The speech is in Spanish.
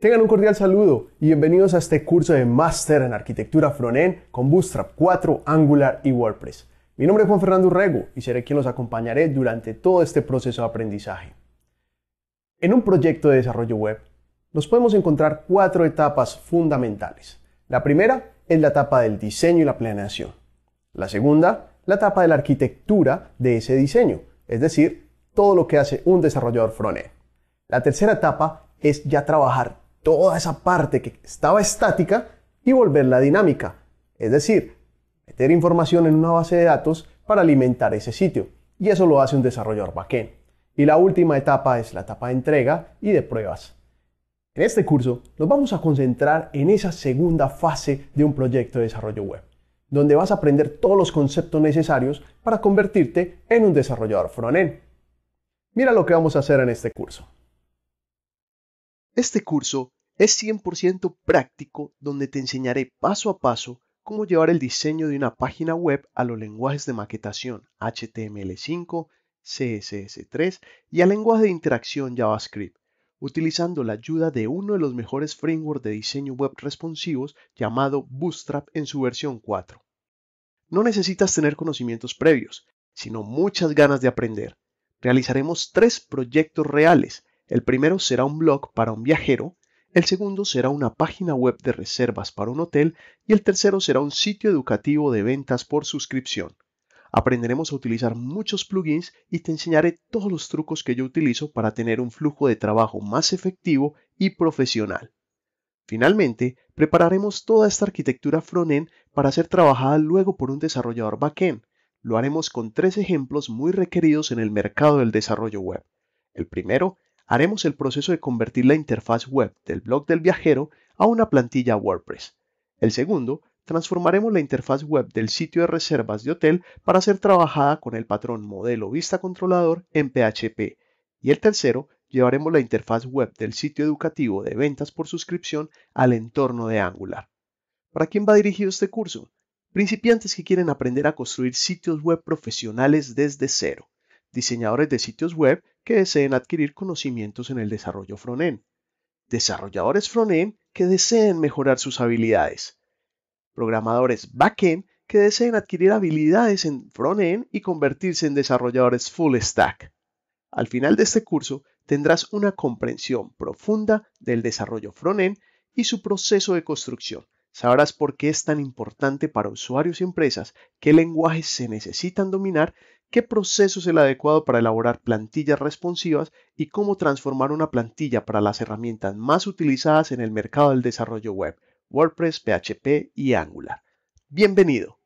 Tengan un cordial saludo y bienvenidos a este curso de Máster en Arquitectura front-end con Bootstrap 4, Angular y WordPress. Mi nombre es Juan Fernando Urrego y seré quien los acompañaré durante todo este proceso de aprendizaje. En un proyecto de desarrollo web nos podemos encontrar cuatro etapas fundamentales. La primera es la etapa del diseño y la planeación. La segunda, la etapa de la arquitectura de ese diseño, es decir, todo lo que hace un desarrollador frontend. La tercera etapa es ya trabajar toda esa parte que estaba estática y volverla dinámica. Es decir, meter información en una base de datos para alimentar ese sitio. Y eso lo hace un desarrollador backend. Y la última etapa es la etapa de entrega y de pruebas. En este curso nos vamos a concentrar en esa segunda fase de un proyecto de desarrollo web, donde vas a aprender todos los conceptos necesarios para convertirte en un desarrollador frontend. Mira lo que vamos a hacer en este curso. Este curso es 100% práctico donde te enseñaré paso a paso cómo llevar el diseño de una página web a los lenguajes de maquetación HTML5, CSS3 y al lenguaje de interacción JavaScript, utilizando la ayuda de uno de los mejores frameworks de diseño web responsivos llamado Bootstrap en su versión 4. No necesitas tener conocimientos previos, sino muchas ganas de aprender. Realizaremos tres proyectos reales el primero será un blog para un viajero, el segundo será una página web de reservas para un hotel y el tercero será un sitio educativo de ventas por suscripción. Aprenderemos a utilizar muchos plugins y te enseñaré todos los trucos que yo utilizo para tener un flujo de trabajo más efectivo y profesional. Finalmente, prepararemos toda esta arquitectura front end para ser trabajada luego por un desarrollador backend. Lo haremos con tres ejemplos muy requeridos en el mercado del desarrollo web. El primero haremos el proceso de convertir la interfaz web del blog del viajero a una plantilla WordPress. El segundo, transformaremos la interfaz web del sitio de reservas de hotel para ser trabajada con el patrón modelo vista controlador en PHP. Y el tercero, llevaremos la interfaz web del sitio educativo de ventas por suscripción al entorno de Angular. ¿Para quién va dirigido este curso? Principiantes que quieren aprender a construir sitios web profesionales desde cero diseñadores de sitios web que deseen adquirir conocimientos en el desarrollo front-end. desarrolladores front-end que deseen mejorar sus habilidades, programadores backend que deseen adquirir habilidades en Front-End y convertirse en desarrolladores full stack. Al final de este curso tendrás una comprensión profunda del desarrollo front-end y su proceso de construcción. Sabrás por qué es tan importante para usuarios y empresas, qué lenguajes se necesitan dominar qué proceso es el adecuado para elaborar plantillas responsivas y cómo transformar una plantilla para las herramientas más utilizadas en el mercado del desarrollo web, WordPress, PHP y Angular. Bienvenido.